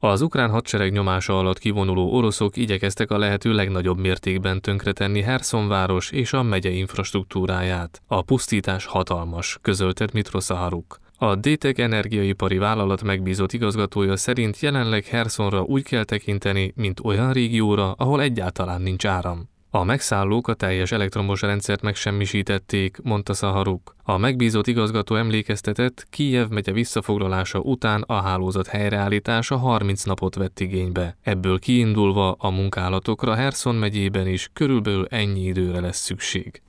Az ukrán hadsereg nyomása alatt kivonuló oroszok igyekeztek a lehető legnagyobb mértékben tönkretenni Herson város és a megye infrastruktúráját. A pusztítás hatalmas, közöltet Mitro Szaharuk. A Déteg energiaipari vállalat megbízott igazgatója szerint jelenleg Hersonra úgy kell tekinteni, mint olyan régióra, ahol egyáltalán nincs áram. A megszállók a teljes elektromos rendszert megsemmisítették, mondta Szaharuk. A megbízott igazgató emlékeztetett, Kijev megye visszafoglalása után a hálózat helyreállítása 30 napot vett igénybe. Ebből kiindulva a munkálatokra Herson megyében is körülbelül ennyi időre lesz szükség.